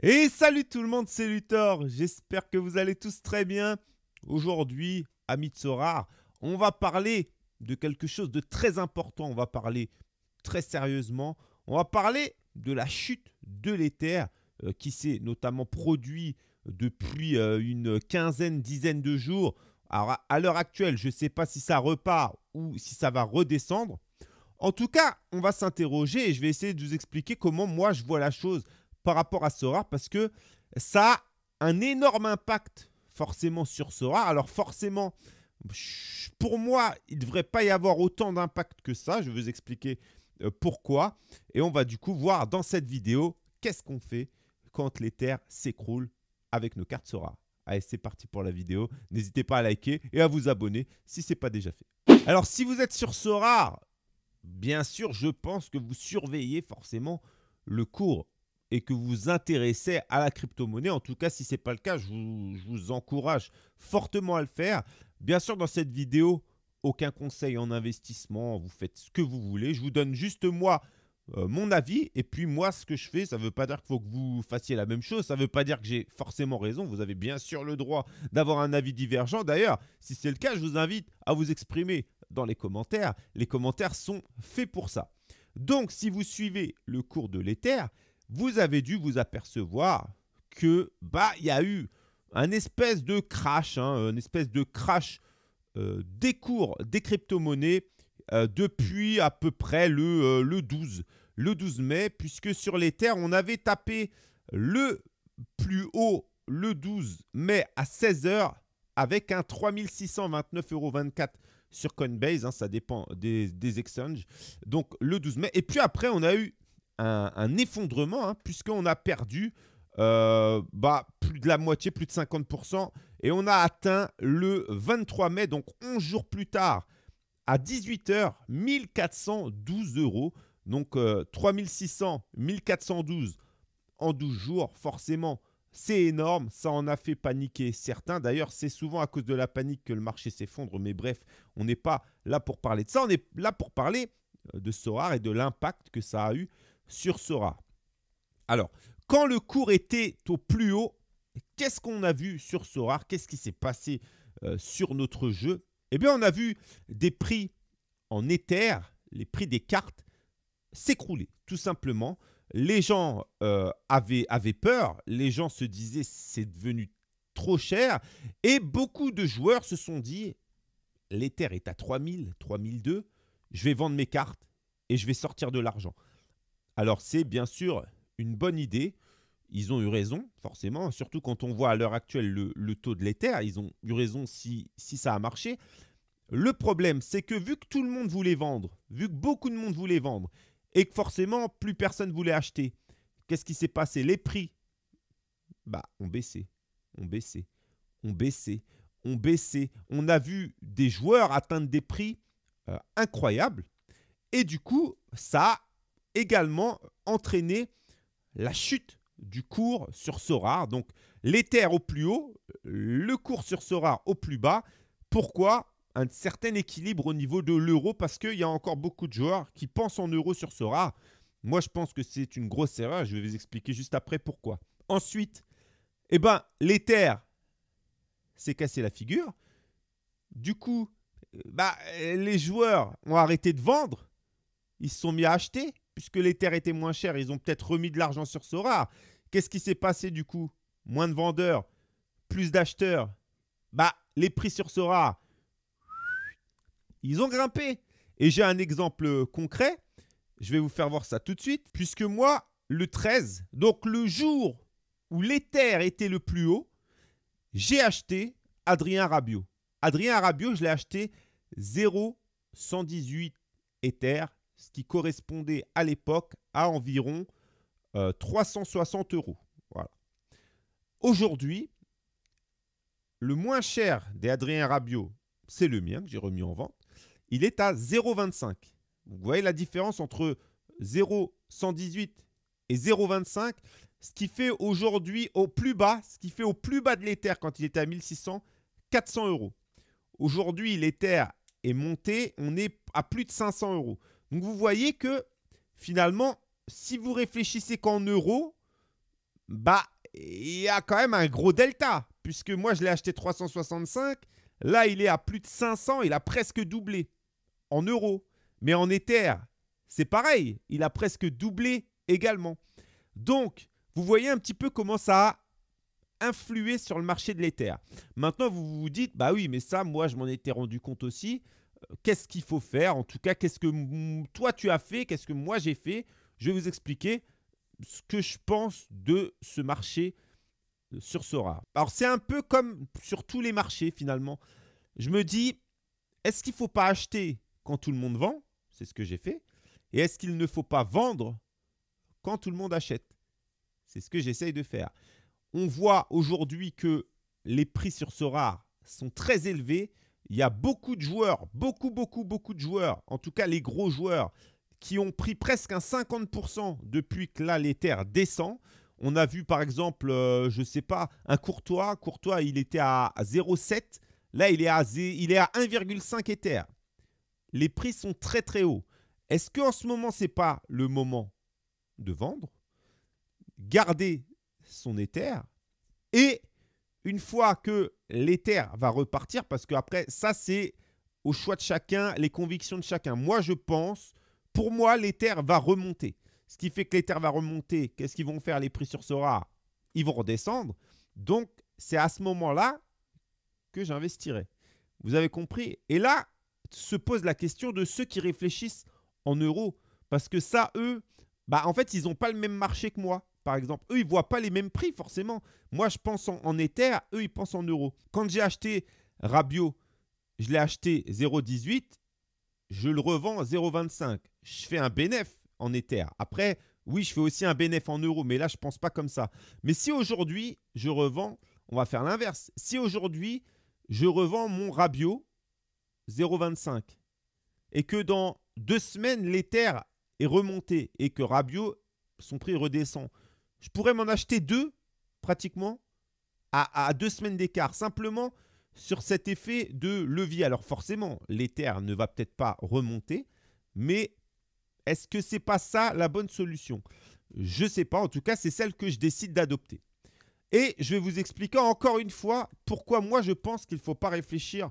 Et salut tout le monde, c'est Luthor. J'espère que vous allez tous très bien. Aujourd'hui, à Mitsora, on va parler de quelque chose de très important. On va parler très sérieusement. On va parler de la chute de l'éther euh, qui s'est notamment produit depuis euh, une quinzaine, dizaine de jours. Alors, à l'heure actuelle, je ne sais pas si ça repart ou si ça va redescendre. En tout cas, on va s'interroger et je vais essayer de vous expliquer comment moi je vois la chose par rapport à Sora parce que ça a un énorme impact forcément sur Sora. Alors forcément, pour moi, il ne devrait pas y avoir autant d'impact que ça. Je vais vous expliquer euh, pourquoi. Et on va du coup voir dans cette vidéo qu'est-ce qu'on fait quand les terres s'écroulent avec nos cartes Sora. Allez, c'est parti pour la vidéo. N'hésitez pas à liker et à vous abonner si ce n'est pas déjà fait. Alors, si vous êtes sur Sora, bien sûr, je pense que vous surveillez forcément le cours et que vous intéressez à la crypto-monnaie. En tout cas, si ce n'est pas le cas, je vous, encourage fortement à le faire. Bien sûr, dans cette vidéo, aucun conseil en investissement, vous faites ce que vous voulez. Je vous donne juste moi euh, mon avis et puis moi ce que je fais. Ça ne veut pas dire qu'il faut que vous fassiez la même chose, ça ne veut pas dire que j'ai forcément raison. Vous avez bien sûr le droit d'avoir un avis divergent. D'ailleurs, si c'est le cas, je vous invite à vous exprimer dans les commentaires. Les commentaires sont faits pour ça. Donc, si vous suivez le cours de l'Ether, vous avez dû vous apercevoir que bah il y a eu un espèce de crash, hein, un espèce de crash euh, des cours des crypto-monnaies euh, depuis à peu près le, 12, euh, le 12 mai, puisque sur les terres, on avait tapé le plus haut le 12 mai à 16h avec un 3629,24€ sur Coinbase, hein, ça dépend des exchanges, donc le 12 mai. Et puis après, on a eu un, effondrement, hein, puisqu'on a perdu euh, bah, plus de la moitié, plus de 50%, et on a atteint le 23 mai, donc 11 jours plus tard, à 18h, 1412 euros. Donc 3600, euh, 1412 en 12 jours, forcément, c'est énorme. Ça en a fait paniquer certains. D'ailleurs, c'est souvent à cause de la panique que le marché s'effondre. Mais bref, on n'est pas là pour parler de ça. On est là pour parler euh, de Sorar et de l'impact que ça a eu sur Sora. Alors, quand le cours était au plus haut, qu'est-ce qu'on a vu sur Sora Qu'est-ce qui s'est passé euh, sur notre jeu Eh bien, on a vu des prix en Ether, les prix des cartes, s'écrouler, tout simplement. Les gens euh, avaient, avaient peur, les gens se disaient c'est devenu trop cher, et beaucoup de joueurs se sont dit, l'Ether est à 3000, 3002, je vais vendre mes cartes et je vais sortir de l'argent. Alors c'est bien sûr une bonne idée. Ils ont eu raison, forcément, surtout quand on voit à l'heure actuelle le, taux de l'éther. Ils ont eu raison si, ça a marché. Le problème, c'est que vu que tout le monde voulait vendre, vu que beaucoup de monde voulait vendre, et que forcément plus personne voulait acheter, qu'est-ce qui s'est passé Les prix, bah, ont baissé, ont baissé, ont baissé, ont baissé. On a vu des joueurs atteindre des prix euh, incroyables, et du coup, ça a également entraîner la chute du cours sur Sorare. Donc l'Ether au plus haut, le cours sur Sora au plus bas. Pourquoi un certain équilibre au niveau de l'euro Parce qu'il y a encore beaucoup de joueurs qui pensent en euro sur Sorare. Moi, je pense que c'est une grosse erreur. Je vais vous expliquer juste après pourquoi. Ensuite, l'Ether ben, s'est cassé la figure. Du coup, euh, bah, les joueurs ont arrêté de vendre. Ils se sont mis à acheter puisque l'Ether était moins cher, ils ont peut-être remis de l'argent sur Sora. Qu'est-ce qui s'est passé du coup Moins de vendeurs, plus d'acheteurs. Bah, les prix sur Sora, ils ont grimpé. Et j'ai un exemple concret. Je vais vous faire voir ça tout de suite. Puisque moi, le 13, donc le jour où l'Ether était le plus haut, j'ai acheté Adrien Rabiot. Adrien Rabiot, je l'ai acheté 0,118 Ether ce qui correspondait à l'époque à environ 360 euh, euros. Voilà. Aujourd'hui, le moins cher des Adrien Rabiot, c'est le mien que j'ai remis en vente. Il est à 0,25. Vous voyez la différence entre 0,118 et 0,25. Ce qui fait aujourd'hui au plus bas, ce qui fait au plus bas de l'Ether quand il était à 1600, 400 euros. Aujourd'hui, l'Ether est monté, on est à plus de 500 euros. Donc vous voyez que finalement, si vous réfléchissez qu'en euros, bah, il y a quand même un gros delta. Puisque moi, je l'ai acheté 365. Là, il est à plus de 500. Il a presque doublé en euros. Mais en Ether, c'est pareil. Il a presque doublé également. Donc, vous voyez un petit peu comment ça a influé sur le marché de l'Ether. Maintenant, vous vous dites, bah oui, mais ça, moi, je m'en étais rendu compte aussi qu'est-ce qu'il faut faire, en tout cas, qu'est-ce que toi tu as fait, qu'est-ce que moi j'ai fait. Je vais vous expliquer ce que je pense de ce marché euh, sur Sora. Alors c'est un peu comme sur tous les marchés finalement. Je me dis, est-ce qu'il ne faut pas acheter quand tout le monde vend C'est ce que j'ai fait. Et est-ce qu'il ne faut pas vendre quand tout le monde achète C'est ce que j'essaye de faire. On voit aujourd'hui que les prix sur Sora sont très élevés il y a beaucoup de joueurs, beaucoup, beaucoup, beaucoup de joueurs, en tout cas les gros joueurs, qui ont pris presque un 50% depuis que là, l'Ether descend. On a vu par exemple, euh, je ne sais pas, un Courtois. Courtois, il était à 0,7. Là, il est à, il est à 1,5 Ether. Les prix sont très très hauts. Est-ce qu'en ce moment, ce n'est pas le moment de vendre, garder son Ether et une fois que l'éther va repartir, parce que après, ça, c'est au choix de chacun, les convictions de chacun. Moi, je pense, pour moi, l'éther va remonter. Ce qui fait que l'éther va remonter, qu'est-ce qu'ils vont faire les prix sur Sora Ils vont redescendre. Donc, c'est à ce moment-là que j'investirai. Vous avez compris Et là, se pose la question de ceux qui réfléchissent en euros. Parce que ça, eux, bah, en fait, ils n'ont pas le même marché que moi par exemple. Eux, ils ne voient pas les mêmes prix, forcément. Moi, je pense en, éther, eux, ils pensent en euros. Quand j'ai acheté Rabio, je l'ai acheté 0,18, je le revends 0,25. Je fais un bénéf en Ether. Après, oui, je fais aussi un bénéf en euros, mais là, je ne pense pas comme ça. Mais si aujourd'hui, je revends, on va faire l'inverse. Si aujourd'hui, je revends mon Rabio 0,25 et que dans deux semaines, l'Ether est remonté et que Rabio, son prix redescend, je pourrais m'en acheter deux pratiquement à, deux semaines d'écart, simplement sur cet effet de levier. Alors forcément, l'Ether ne va peut-être pas remonter, mais est-ce que c'est pas ça la bonne solution Je ne sais pas, en tout cas, c'est celle que je décide d'adopter. Et je vais vous expliquer encore une fois pourquoi moi je pense qu'il ne faut pas réfléchir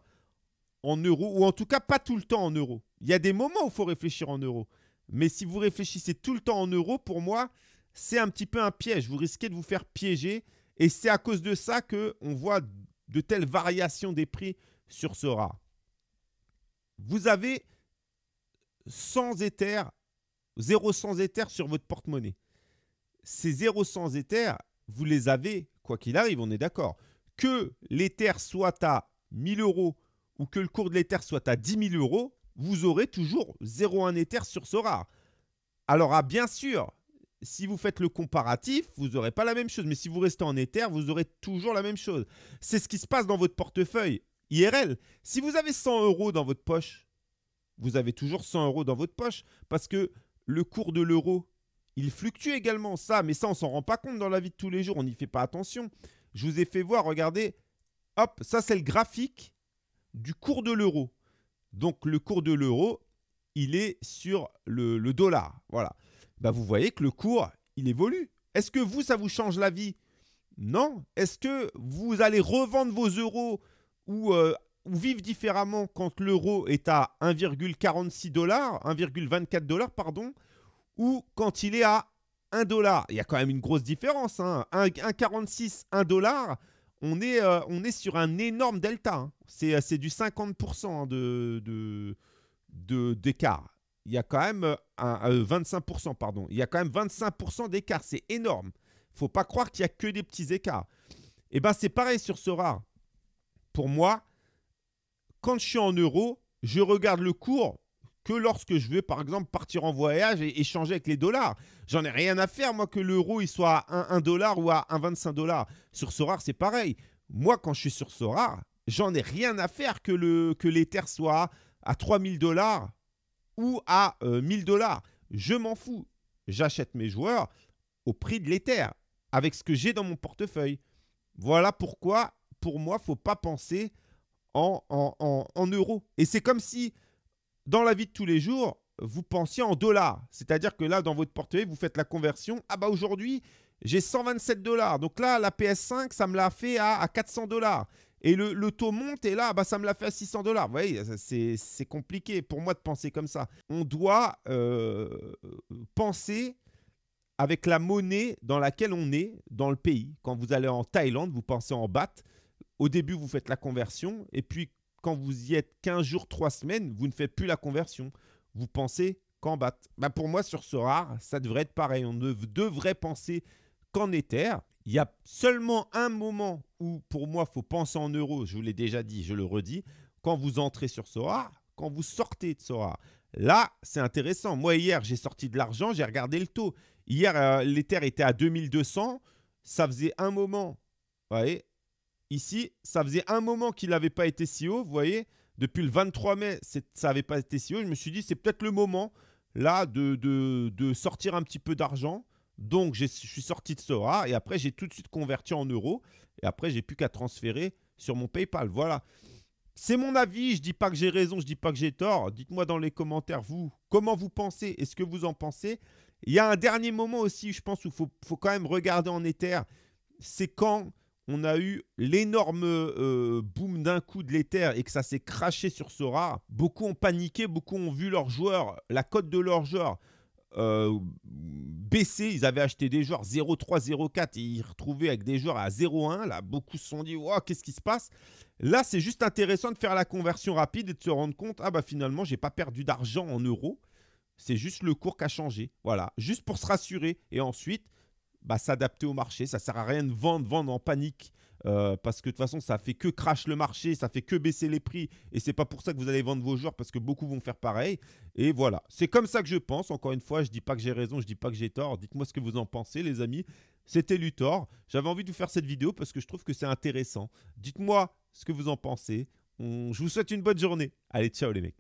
en euros, ou en tout cas pas tout le temps en euros. Il y a des moments où il faut réfléchir en euros. Mais si vous réfléchissez tout le temps en euros, pour moi, c'est un petit peu un piège. Vous risquez de vous faire piéger. Et c'est à cause de ça qu'on voit de telles variations des prix sur ce rat. Vous avez 100 éthers, 0 sans sur votre porte-monnaie. Ces 0 éthers, vous les avez, quoi qu'il arrive, on est d'accord. Que l'Ether soit à 1000 euros ou que le cours de l'éther soit à 10 000 euros, vous aurez toujours 0,1 Ether sur ce rare. Alors, à ah, bien sûr, si vous faites le comparatif, vous n'aurez pas la même chose. Mais si vous restez en Ether, vous aurez toujours la même chose. C'est ce qui se passe dans votre portefeuille IRL. Si vous avez 100 euros dans votre poche, vous avez toujours 100 euros dans votre poche parce que le cours de l'euro, il fluctue également. Ça, mais ça, on s'en rend pas compte dans la vie de tous les jours. On n'y fait pas attention. Je vous ai fait voir, regardez, hop, ça c'est le graphique du cours de l'euro. Donc le cours de l'euro, il est sur le, le dollar. Voilà. Bah, vous voyez que le cours, il évolue. Est-ce que vous, ça vous change la vie Non. Est-ce que vous allez revendre vos euros ou, euh, vivre différemment quand l'euro est à 1,46 dollars, 1,24 dollars, pardon, ou quand il est à 1 dollar Il y a quand même une grosse différence. 1,46, hein. 1 dollar, on est, euh, on est sur un énorme delta. Hein. Euh, c'est, du 50% hein, d'écart. De, il y a quand même euh, un, 25%, euh, pardon. Il y a quand même 25% d'écart. C'est énorme. faut pas croire qu'il y a que des petits écarts. Et eh bien, c'est pareil sur ce Pour moi, quand je suis en euros, je regarde le cours que lorsque je veux, par exemple, partir en voyage et échanger avec les dollars. J'en ai rien à faire, moi, que l'euro, il soit à 1, dollar ou à 1,25 dollars. Sur ce rare, c'est pareil. Moi, quand je suis sur ce rare, j'en ai rien à faire que le, que soit à 3000 dollars ou à 1000 euh, dollars. Je m'en fous. J'achète mes joueurs au prix de l'éther, avec ce que j'ai dans mon portefeuille. Voilà pourquoi, pour moi, faut pas penser en, euros. Et c'est comme si, dans la vie de tous les jours, vous pensiez en dollars. C'est-à-dire que là, dans votre portefeuille, vous faites la conversion. Ah bah aujourd'hui, j'ai 127 dollars. Donc là, la PS5, ça me l'a fait à, à 400 dollars et le, taux monte et là, bah, ça me l'a fait à 600 dollars. Vous voyez, c'est compliqué pour moi de penser comme ça. On doit euh, penser avec la monnaie dans laquelle on est dans le pays. Quand vous allez en Thaïlande, vous pensez en baht. Au début, vous faites la conversion et puis quand vous y êtes 15 jours, 3 semaines, vous ne faites plus la conversion. Vous pensez qu'en baht. Bah, pour moi, sur ce rare, ça devrait être pareil. On ne devrait penser qu'en éther il y a seulement un moment où, pour moi, faut penser en euros. Je vous l'ai déjà dit, je le redis. Quand vous entrez sur Sora, quand vous sortez de Sora, là, c'est intéressant. Moi, hier, j'ai sorti de l'argent, j'ai regardé le taux. Hier, euh, l'Ether était à 2200. Ça faisait un moment. Vous voyez Ici, ça faisait un moment qu'il n'avait pas été si haut. Vous voyez Depuis le 23 mai, ça n'avait pas été si haut. Je me suis dit, c'est peut-être le moment, là, de, de, de sortir un petit peu d'argent. Donc, je suis sorti de Sora et après, j'ai tout de suite converti en euros. Et après, j'ai plus qu'à transférer sur mon PayPal. Voilà. C'est mon avis. Je dis pas que j'ai raison, je dis pas que j'ai tort. Dites-moi dans les commentaires, vous, comment vous pensez Est-ce que vous en pensez Il y a un dernier moment aussi, je pense, où il faut, faut, quand même regarder en Ether. C'est quand on a eu l'énorme euh, boom d'un coup de l'Ether et que ça s'est craché sur Sora. Beaucoup ont paniqué, beaucoup ont vu leurs joueurs, la cote de leurs joueurs euh, baissé. Ils avaient acheté des joueurs 0,3, 0,4 et ils retrouvaient avec des joueurs à 0,1. Là, beaucoup se sont dit wow, oh, qu'est-ce qui se passe Là, c'est juste intéressant de faire la conversion rapide et de se rendre compte ah bah finalement, j'ai pas perdu d'argent en euros. C'est juste le cours qui a changé. Voilà, juste pour se rassurer et ensuite bah, s'adapter au marché. Ça sert à rien de vendre, vendre en panique euh, parce que de toute façon, ça fait que crash le marché, ça fait que baisser les prix, et c'est pas pour ça que vous allez vendre vos joueurs, parce que beaucoup vont faire pareil. Et voilà, c'est comme ça que je pense. Encore une fois, je dis pas que j'ai raison, je dis pas que j'ai tort. Dites-moi ce que vous en pensez, les amis. C'était Luthor. J'avais envie de vous faire cette vidéo parce que je trouve que c'est intéressant. Dites-moi ce que vous en pensez. Je vous souhaite une bonne journée. Allez, ciao les mecs.